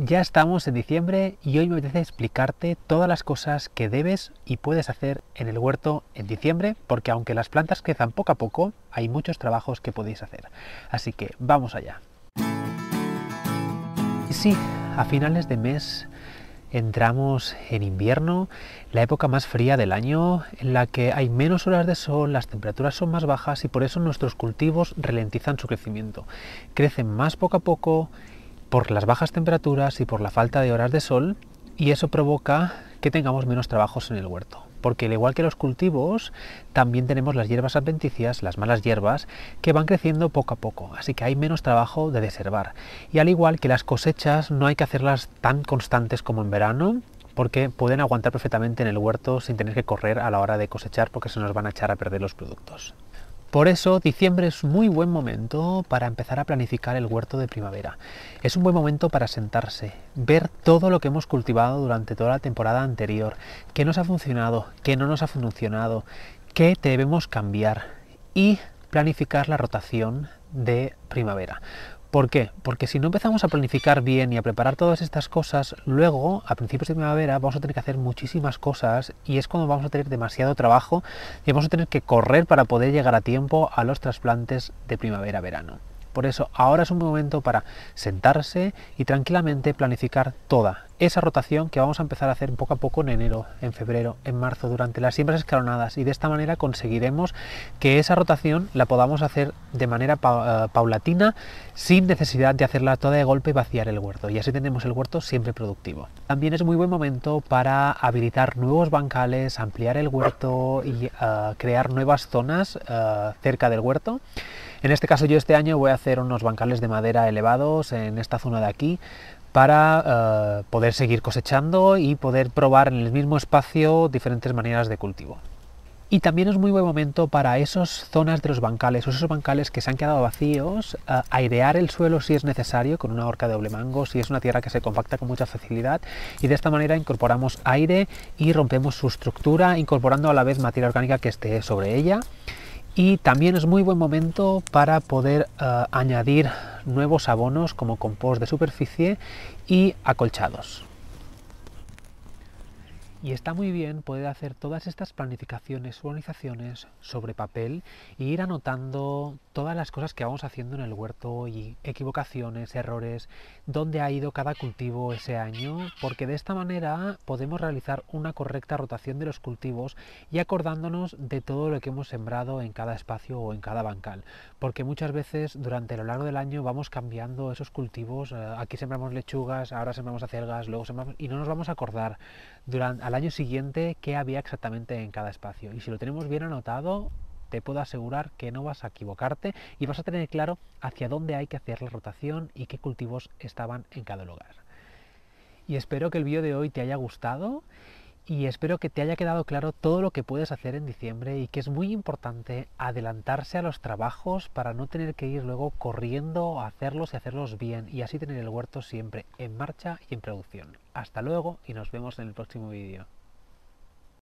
Ya estamos en diciembre y hoy me apetece explicarte todas las cosas que debes y puedes hacer en el huerto en diciembre, porque aunque las plantas crezan poco a poco, hay muchos trabajos que podéis hacer. Así que vamos allá. sí, a finales de mes entramos en invierno, la época más fría del año, en la que hay menos horas de sol, las temperaturas son más bajas y por eso nuestros cultivos ralentizan su crecimiento. Crecen más poco a poco por las bajas temperaturas y por la falta de horas de sol y eso provoca que tengamos menos trabajos en el huerto. Porque al igual que los cultivos, también tenemos las hierbas adventicias, las malas hierbas, que van creciendo poco a poco, así que hay menos trabajo de deservar. Y al igual que las cosechas no hay que hacerlas tan constantes como en verano, porque pueden aguantar perfectamente en el huerto sin tener que correr a la hora de cosechar porque se nos van a echar a perder los productos. Por eso, diciembre es muy buen momento para empezar a planificar el huerto de primavera. Es un buen momento para sentarse, ver todo lo que hemos cultivado durante toda la temporada anterior, qué nos ha funcionado, qué no nos ha funcionado, qué debemos cambiar y planificar la rotación de primavera. ¿Por qué? Porque si no empezamos a planificar bien y a preparar todas estas cosas, luego, a principios de primavera, vamos a tener que hacer muchísimas cosas y es cuando vamos a tener demasiado trabajo y vamos a tener que correr para poder llegar a tiempo a los trasplantes de primavera-verano. Por eso ahora es un momento para sentarse y tranquilamente planificar toda esa rotación que vamos a empezar a hacer poco a poco en enero, en febrero, en marzo, durante las siembras escalonadas y de esta manera conseguiremos que esa rotación la podamos hacer de manera eh, paulatina sin necesidad de hacerla toda de golpe y vaciar el huerto y así tenemos el huerto siempre productivo. También es muy buen momento para habilitar nuevos bancales, ampliar el huerto y eh, crear nuevas zonas eh, cerca del huerto. En este caso yo este año voy a hacer unos bancales de madera elevados en esta zona de aquí para eh, poder seguir cosechando y poder probar en el mismo espacio diferentes maneras de cultivo. Y también es muy buen momento para esas zonas de los bancales, o esos bancales que se han quedado vacíos, eh, airear el suelo si es necesario con una horca de doble mango, si es una tierra que se compacta con mucha facilidad, y de esta manera incorporamos aire y rompemos su estructura, incorporando a la vez materia orgánica que esté sobre ella. Y también es muy buen momento para poder eh, añadir nuevos abonos como compost de superficie y acolchados. Y está muy bien poder hacer todas estas planificaciones, organizaciones sobre papel e ir anotando todas las cosas que vamos haciendo en el huerto y equivocaciones, errores, dónde ha ido cada cultivo ese año, porque de esta manera podemos realizar una correcta rotación de los cultivos y acordándonos de todo lo que hemos sembrado en cada espacio o en cada bancal, porque muchas veces durante lo largo del año vamos cambiando esos cultivos, eh, aquí sembramos lechugas, ahora sembramos acelgas, luego sembramos y no nos vamos a acordar durante al año siguiente qué había exactamente en cada espacio. Y si lo tenemos bien anotado, te puedo asegurar que no vas a equivocarte y vas a tener claro hacia dónde hay que hacer la rotación y qué cultivos estaban en cada lugar. Y espero que el vídeo de hoy te haya gustado y espero que te haya quedado claro todo lo que puedes hacer en diciembre y que es muy importante adelantarse a los trabajos para no tener que ir luego corriendo a hacerlos y hacerlos bien y así tener el huerto siempre en marcha y en producción. Hasta luego y nos vemos en el próximo vídeo.